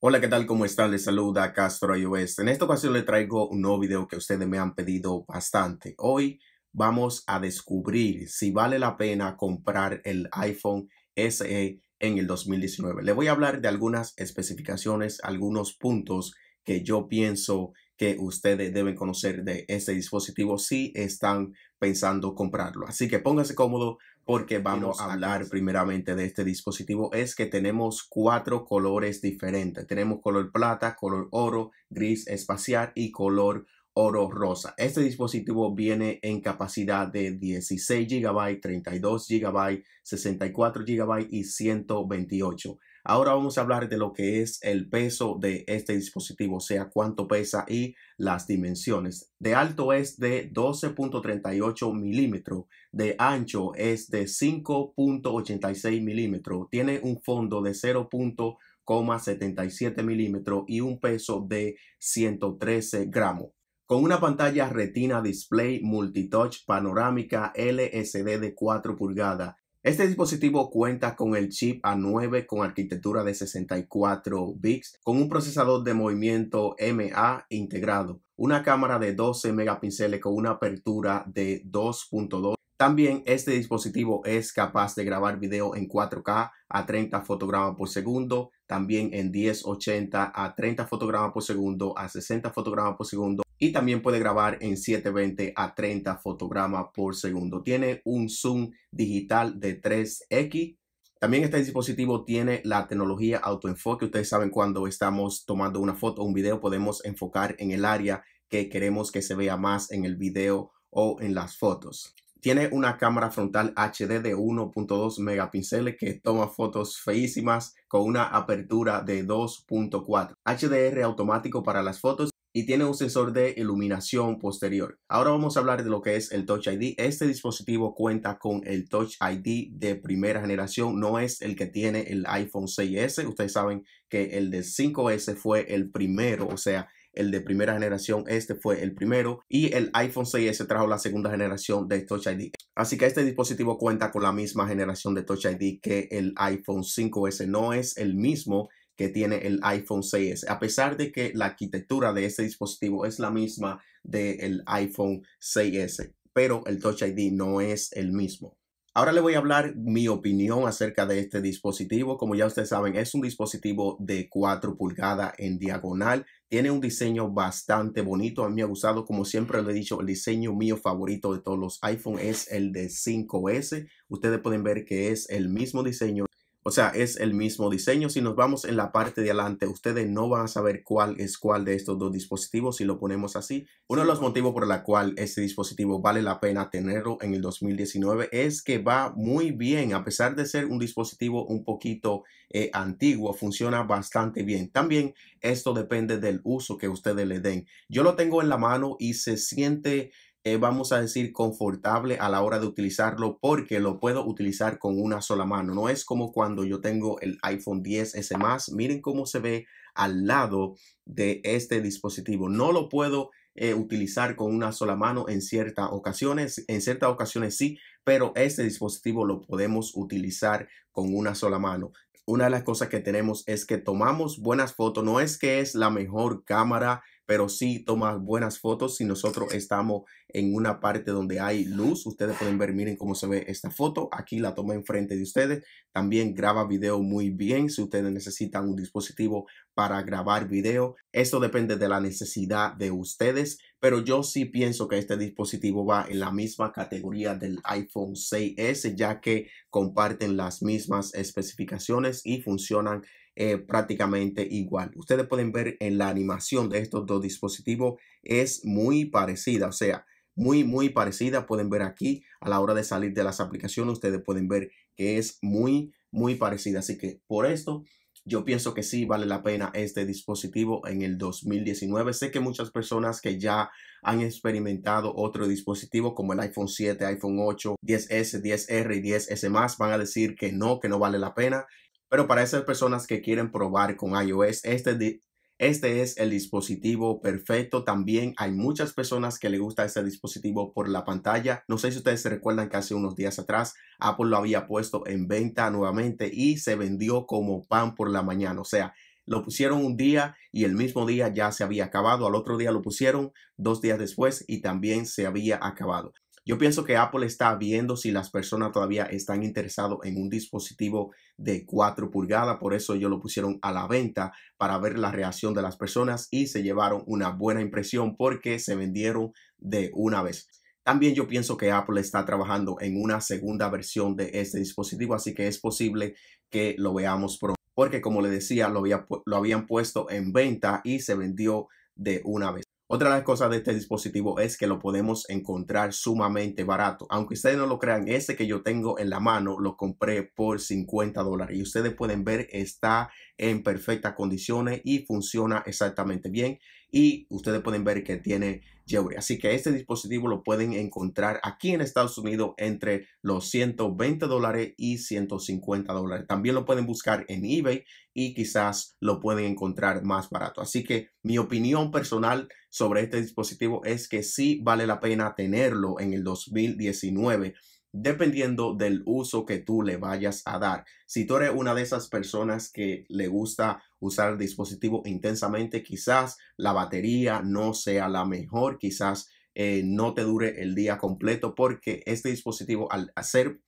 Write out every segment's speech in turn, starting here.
Hola, ¿qué tal? ¿Cómo están? Les saluda Castro iOS. En esta ocasión les traigo un nuevo video que ustedes me han pedido bastante. Hoy vamos a descubrir si vale la pena comprar el iPhone SE en el 2019. Le voy a hablar de algunas especificaciones, algunos puntos que yo pienso que ustedes deben conocer de este dispositivo si están pensando comprarlo. Así que póngase cómodo porque vamos a hablar primeramente de este dispositivo. Es que tenemos cuatro colores diferentes. Tenemos color plata, color oro, gris espacial y color oro rosa. Este dispositivo viene en capacidad de 16 GB, 32 GB, 64 GB y 128 Ahora vamos a hablar de lo que es el peso de este dispositivo, o sea, cuánto pesa y las dimensiones. De alto es de 12.38 milímetros, de ancho es de 5.86 milímetros, tiene un fondo de 0.77 milímetros y un peso de 113 gramos. Con una pantalla Retina Display Multitouch Panorámica LSD de 4 pulgadas este dispositivo cuenta con el chip A9 con arquitectura de 64 bits, con un procesador de movimiento MA integrado, una cámara de 12 megapíxeles con una apertura de 2.2. También este dispositivo es capaz de grabar video en 4K a 30 fotogramas por segundo, también en 1080 a 30 fotogramas por segundo, a 60 fotogramas por segundo y también puede grabar en 720 a 30 fotogramas por segundo. Tiene un zoom digital de 3X. También este dispositivo tiene la tecnología autoenfoque. Ustedes saben cuando estamos tomando una foto o un video podemos enfocar en el área que queremos que se vea más en el video o en las fotos. Tiene una cámara frontal HD de 1.2 megapíxeles que toma fotos feísimas con una apertura de 2.4. HDR automático para las fotos y tiene un sensor de iluminación posterior. Ahora vamos a hablar de lo que es el Touch ID. Este dispositivo cuenta con el Touch ID de primera generación, no es el que tiene el iPhone 6S. Ustedes saben que el de 5S fue el primero, o sea, el de primera generación, este fue el primero y el iPhone 6S trajo la segunda generación de Touch ID. Así que este dispositivo cuenta con la misma generación de Touch ID que el iPhone 5S, no es el mismo que tiene el iPhone 6S, a pesar de que la arquitectura de este dispositivo es la misma del el iPhone 6S, pero el Touch ID no es el mismo. Ahora le voy a hablar mi opinión acerca de este dispositivo. Como ya ustedes saben, es un dispositivo de 4 pulgadas en diagonal. Tiene un diseño bastante bonito. A mí me ha gustado, como siempre le he dicho, el diseño mío favorito de todos los iPhone es el de 5S. Ustedes pueden ver que es el mismo diseño o sea, es el mismo diseño. Si nos vamos en la parte de adelante, ustedes no van a saber cuál es cuál de estos dos dispositivos si lo ponemos así. Uno de los motivos por la cual este dispositivo vale la pena tenerlo en el 2019 es que va muy bien. A pesar de ser un dispositivo un poquito eh, antiguo, funciona bastante bien. También esto depende del uso que ustedes le den. Yo lo tengo en la mano y se siente eh, vamos a decir, confortable a la hora de utilizarlo porque lo puedo utilizar con una sola mano. No es como cuando yo tengo el iPhone 10S más. Miren cómo se ve al lado de este dispositivo. No lo puedo eh, utilizar con una sola mano en ciertas ocasiones. En ciertas ocasiones sí, pero este dispositivo lo podemos utilizar con una sola mano una de las cosas que tenemos es que tomamos buenas fotos. No es que es la mejor cámara pero sí toma buenas fotos. Si nosotros estamos en una parte donde hay luz, ustedes pueden ver, miren cómo se ve esta foto. Aquí la toma enfrente de ustedes. También graba video muy bien si ustedes necesitan un dispositivo para grabar video. eso depende de la necesidad de ustedes, pero yo sí pienso que este dispositivo va en la misma categoría del iPhone 6S, ya que comparten las mismas especificaciones y funcionan eh, prácticamente igual. Ustedes pueden ver en la animación de estos dos dispositivos es muy parecida, o sea, muy, muy parecida. Pueden ver aquí a la hora de salir de las aplicaciones, ustedes pueden ver que es muy, muy parecida. Así que por esto yo pienso que sí vale la pena este dispositivo en el 2019. Sé que muchas personas que ya han experimentado otro dispositivo como el iPhone 7, iPhone 8, 10S, 10R y 10S más van a decir que no, que no vale la pena. Pero para esas personas que quieren probar con iOS, este, este es el dispositivo perfecto. También hay muchas personas que le gusta este dispositivo por la pantalla. No sé si ustedes se recuerdan que hace unos días atrás Apple lo había puesto en venta nuevamente y se vendió como pan por la mañana. O sea, lo pusieron un día y el mismo día ya se había acabado. Al otro día lo pusieron dos días después y también se había acabado. Yo pienso que Apple está viendo si las personas todavía están interesados en un dispositivo de 4 pulgadas, por eso ellos lo pusieron a la venta para ver la reacción de las personas y se llevaron una buena impresión porque se vendieron de una vez. También yo pienso que Apple está trabajando en una segunda versión de este dispositivo, así que es posible que lo veamos pronto, porque como le decía, lo habían puesto en venta y se vendió de una vez. Otra de las cosas de este dispositivo es que lo podemos encontrar sumamente barato. Aunque ustedes no lo crean, este que yo tengo en la mano lo compré por 50 dólares y ustedes pueden ver está en perfectas condiciones y funciona exactamente bien y ustedes pueden ver que tiene Jewelry. Así que este dispositivo lo pueden encontrar aquí en Estados Unidos entre los 120 dólares y 150 dólares. También lo pueden buscar en eBay y quizás lo pueden encontrar más barato. Así que mi opinión personal sobre este dispositivo es que sí vale la pena tenerlo en el 2019 dependiendo del uso que tú le vayas a dar. Si tú eres una de esas personas que le gusta usar el dispositivo intensamente, quizás la batería no sea la mejor, quizás eh, no te dure el día completo porque este dispositivo al hacer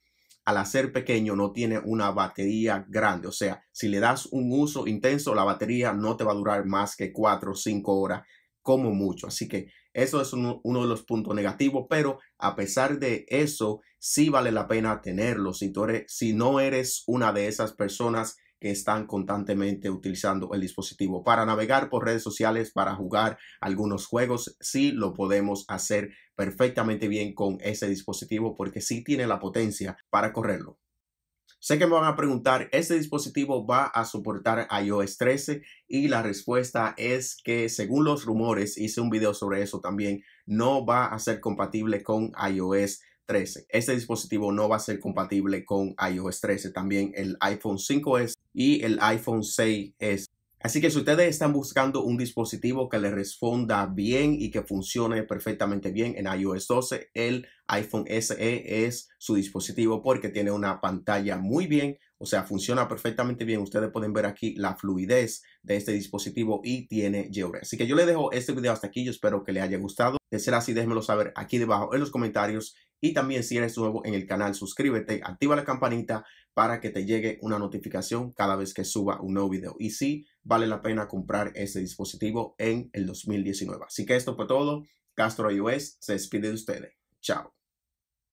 al hacer pequeño no tiene una batería grande. O sea, si le das un uso intenso, la batería no te va a durar más que 4 o 5 horas como mucho. Así que eso es uno de los puntos negativos, pero a pesar de eso, sí vale la pena tenerlo. Si, si no eres una de esas personas que están constantemente utilizando el dispositivo. Para navegar por redes sociales, para jugar algunos juegos, sí lo podemos hacer perfectamente bien con ese dispositivo porque sí tiene la potencia para correrlo. Sé que me van a preguntar, ¿este dispositivo va a soportar iOS 13? Y la respuesta es que según los rumores, hice un video sobre eso también, no va a ser compatible con iOS 13. Este dispositivo no va a ser compatible con iOS 13. También el iPhone 5S y el iPhone 6 es Así que si ustedes están buscando un dispositivo que le responda bien y que funcione perfectamente bien en iOS 12, el iPhone SE es su dispositivo porque tiene una pantalla muy bien, o sea, funciona perfectamente bien. Ustedes pueden ver aquí la fluidez de este dispositivo y tiene Geobre. Así que yo le dejo este video hasta aquí. Yo espero que le haya gustado. De ser así, déjenmelo saber aquí debajo en los comentarios y también si eres nuevo en el canal, suscríbete, activa la campanita para que te llegue una notificación cada vez que suba un nuevo video. Y sí, vale la pena comprar ese dispositivo en el 2019. Así que esto fue todo. Castro iOS se despide de ustedes. Chao.